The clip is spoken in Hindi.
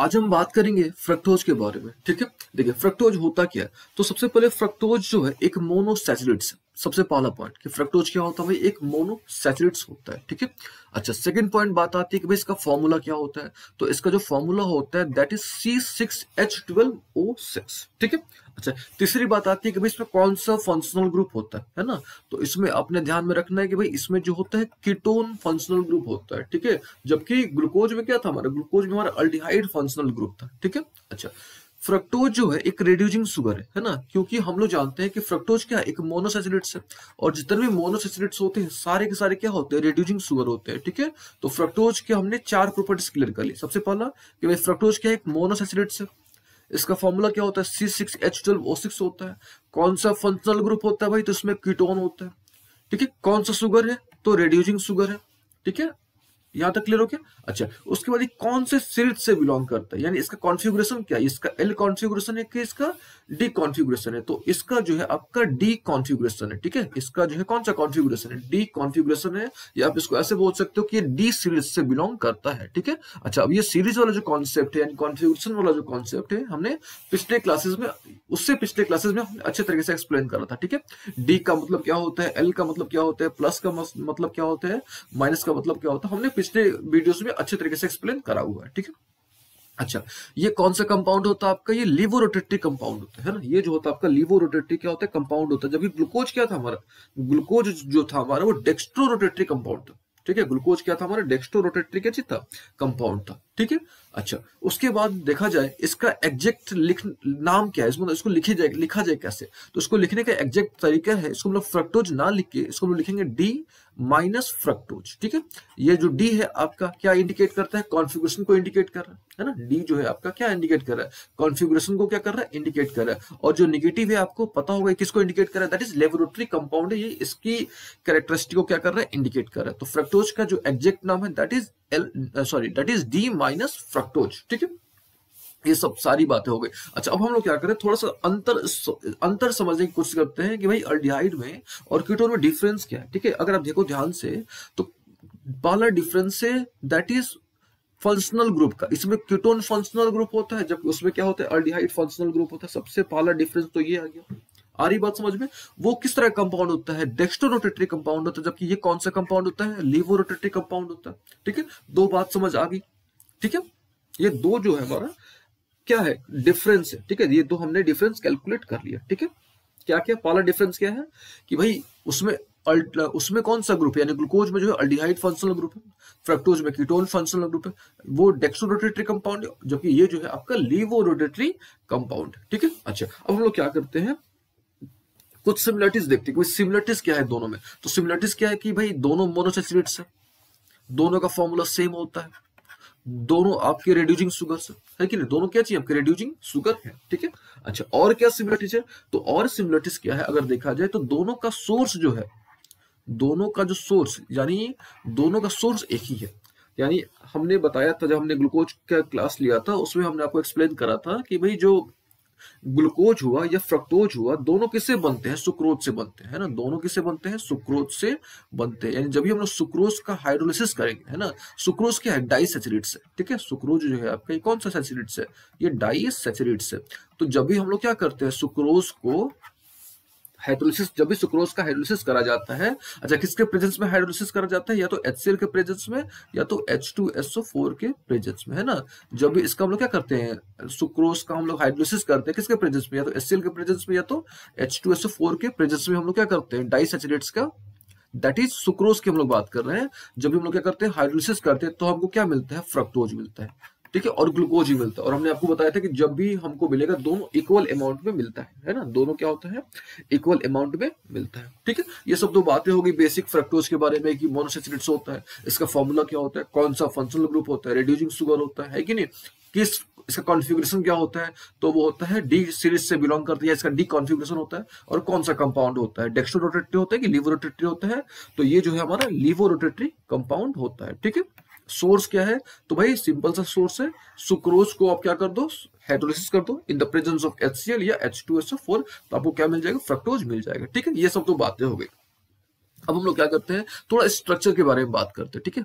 आज हम बात करेंगे फ्रक्टोज के बारे में ठीक है देखिए फ्रक्टोज होता क्या है तो सबसे पहले फ्रक्टोज जो है एक मोनोसेचुरेट्स है सबसे पहला पॉइंट कि फ्रक्टोज क्या होता है भाई एक मोनोसेचुरेट्स होता है ठीक है अच्छा सेकंड पॉइंट बात आती है कि भाई इसका फॉर्मूला क्या होता है तो इसका जो फॉर्मूला होता है that is C six H twelve O six ठीक है अच्छा तीसरी बात आती है कि भाई इसमें कौन सा फंक्शनल ग्रुप होता है है ना तो इसमें अपने ध्यान में रखना है कि भाई इसमें जो होता है कीटोन फंक्शनल ग्रुप होता है ठीक है जबकि ग्लूकोज में क्या था हमारा ग्लूकोज में हमारा अल्टीहाइड फंक्शनल ग्रुप था ठीक है अच्छा फ्रक्टोज जो है एक रेड्यूजिंग सुगर है है ना क्योंकि हम लोग जानते हैं कि फ्रक्टोज क्या एक मोनोसेचुरेट्स है और जितने भी मोनोसेचुरेट्स होते हैं सारे के सारे क्या होते हैं रेड्यूजिंग सुगर होते हैं ठीक है तो फ्रक्टोज के हमने चार प्रॉपर्टीज क्लियर कर ली सबसे पहला कि भाई फ्रक्टोज क्या एक मोनोसेचुरेट्स है इसका फॉर्मूला क्या होता है सी सिक्स होता है कौन सा फंक्शनल ग्रुप होता है भाई तो इसमें कीटोन होता है ठीक है कौन सा सुगर है तो रेड्यूजिंग सुगर है ठीक है यहां तक क्लियर हो गया अच्छा उसके बाद कौन से सीरीज से बिलोंग करता है यानी इसका कॉन्फ़िगरेशन क्या है इसका एल कॉन्फ़िगरेशन है कि इसका डी कॉन्फ़िगरेशन है तो इसका जो है आपका डी कॉन्फ़िगरेशन है ठीक है इसका जो है कौन सा कॉन्फ़िगरेशन है डी कॉन्फ़िगरेशन है या आप इसको ऐसे बोल सकते हो कि डी सीरीज से बिलोंग करता है ठीक है अच्छा अब ये सीरीज वाला जो कॉन्सेप्ट है यानी कॉन्फ़िगरेशन वाला जो कॉन्सेप्ट है हमने पिछले क्लासेस में उससे पिछले क्लासेस में अच्छे तरीके से एक्सप्लेन करा था ठीक है डी का मतलब क्या होता है एल का मतलब क्या होता है प्लस का मतलब क्या होता है माइनस का मतलब क्या होता है हमने पिछले वीडियोस में अच्छे तरीके से एक्सप्लेन करा हुआ है ठीक है अच्छा ये कौन सा कंपाउंड होता है आपका ये लिवोरोटेट्री कंपाउंड होता है ना ये जो होता है आपका लिवोरोटेट्री क्या होता है कंपाउंड होता है जबकि ग्लूकोज क्या था हमारा ग्लूकोज जो था हमारा वो डेक्स्ट्रोरोटेट्री कंपाउंड था ठीक है ग्लूकोज क्या था हमारा डेक्स्ट्रोरोटेट्री क्या था कंपाउंड था ठीक है अच्छा उसके बाद देखा जाए इसका एग्जैक्ट लिख नाम क्या है इसमें तो इसको लिखे जाए लिखा जाए कैसे तो इसको लिखने का एग्जैक्ट तरीका है इसको हम लोग फ्रक्टोज ना लिख के इसको हम लोग लिखेंगे डी माइनस फ्रक्टोज ठीक है ये जो डी है आपका क्या इंडिकेट करता है कॉन्फिग्रेशन को इंडिकेट कर रहा है ना डी जो है आपका क्या इंडिकेट कर रहा है कॉन्फिग्रेशन को क्या कर रहा है इंडिकेट कर रहा है और जो निगेटिव है आपको पता होगा किसको इंडिकेट कर रहा है दैट इज लेबोरेटरी कंपाउंड है ये इसकी कैरेक्टरिस्टिक को क्या कर रहा है इंडिकेट कर रहा है तो फ्रक्टोज का जो एग्जैक्ट नाम है that is L sorry that is D minus fructose ठीक है ये सब सारी बातें हो गई अच्छा अब हम लोग क्या करें थोड़ा सा अंतर अंतर समझने की कोशिश करते हैं कि भाई अल्डिहाइड में और कीटोन में डिफरेंस क्या है ठीक है अगर आप देखो ध्यान से तो पहला डिफरेंस है दैट इज फंक्शनल ग्रुप का इसमें कीटोन फंक्शनल ग्रुप होता है जबकि उसमें क्या होता है अल्डिहाइड फंक्शनल ग्रुप होता है सबसे पहला डिफरेंस तो ये आ गया आ रही बात समझ में वो किस तरह कंपाउंड होता है डेक्स्टोरोटेटरी कंपाउंड होता है जबकि ये कौन सा कंपाउंड होता है लिवोरोटेटरी कंपाउंड होता है ठीक है दो बात समझ आ गई ठीक है ये दो जो है हमारा क्या है डिफरेंस है ठीक है ये दो हमने डिफरेंस कैलकुलेट कर लिया ठीक है क्या क्या पहला डिफरेंस क्या है कि भाई उसमें उसमें कौन सा ग्रुप है यानी ग्लूकोज में जो है अल्डिहाइड फंक्शनल ग्रुप है फ्रक्टोज में कीटोन फंक्शनल ग्रुप है वो डेक्सोरोटेटरी कंपाउंड जबकि ये जो है आपका लीवोरोटेटरी कंपाउंड ठीक है अच्छा अब हम लोग क्या करते हैं कुछ सिमिलरिटीज देखते हैं सिमिलरिटीज क्या है दोनों में तो सिमिलरिटीज क्या है कि भाई दोनों मोनोसेचुरेट्स है दोनों का फॉर्मूला सेम होता है दोनों आपके रिड्यूजिंग शुगर है, है कि नहीं दोनों क्या चाहिए आपके रिड्यूजिंग शुगर है ठीक है अच्छा और क्या सिमिलरिटीज है तो और सिमिलरिटीज क्या है अगर देखा जाए तो दोनों का सोर्स जो है दोनों का जो सोर्स यानी दोनों का सोर्स एक ही है यानी हमने बताया था जब हमने ग्लूकोज का क्लास लिया था उसमें हमने आपको एक्सप्लेन करा था कि भाई जो ग्लूकोज हुआ या फ्रक्टोज हुआ दोनों किससे बनते हैं सुक्रोज से बनते हैं ना दोनों किससे बनते हैं सुक्रोज से बनते हैं यानी जब भी हम लोग सुक्रोज का हाइड्रोलिसिस करेंगे है ना सुक्रोज क्या है डाई सेचुरेट्स से ठीक है सुक्रोज जो है आपका ये कौन सा सेचरिट्स है ये डाई सेचुरेट्स है तो जब भी हम लोग क्या करते हैं सुक्रोज को हाइड्रोलिसिस जब भी सुक्रोज का हाइड्रोलिसिस करा जाता है अच्छा किसके प्रेजेंस में हाइड्रोलिसिस करा जाता है या तो एच के प्रेजेंस में या तो एच के प्रेजेंस में है ना जब भी इसका हम लोग क्या करते हैं सुक्रोज का हम लोग हाइड्रोलिसिस करते हैं किसके प्रेजेंस में या तो एच के प्रेजेंस में या तो एच के प्रेजेंस में हम लोग क्या करते हैं डाइसेचुरेट्स का दैट इज सुक्रोज की हम लोग बात कर रहे हैं जब भी हम लोग क्या करते हैं हाइड्रोलिसिस करते हैं तो हमको क्या मिलता है फ्रक्टोज मिलता है ठीक है और ग्लूकोज भी मिलता है और हमने आपको बताया था कि जब भी हमको मिलेगा दोनों इक्वल अमाउंट में मिलता है है ना दोनों क्या होता है इक्वल अमाउंट में मिलता है ठीक है ये सब दो बातें होगी बेसिक फ्रेक्टोज के बारे में कि मोनोसेचुरेट्स होता है इसका फॉर्मूला क्या होता है कौन सा फंक्शनल ग्रुप होता है रिड्यूसिंग शुगर होता है कि नहीं किस इसका कॉन्फ़िगरेशन क्या होता है तो वो होता है डी सीरीज से बिलोंग करती है इसका डी कॉन्फ़िगरेशन होता है और कौन सा कंपाउंड होता है रोटेटरी होता है कि लीवो रोटेटरी होता है तो ये जो है हमारा लीवो रोटेटरी कंपाउंड होता है ठीक है सोर्स क्या है तो भाई सिंपल सा सोर्स है सुक्रोज को आप क्या कर दो हाइड्रोलिसिस कर दो in the presence of H या एच तो आपको क्या मिल जाएगा फ्रक्टोज मिल जाएगा ठीक है ये सब तो बातें हो गई अब हम लोग क्या करते हैं थोड़ा स्ट्रक्चर के बारे में बात करते हैं ठीक है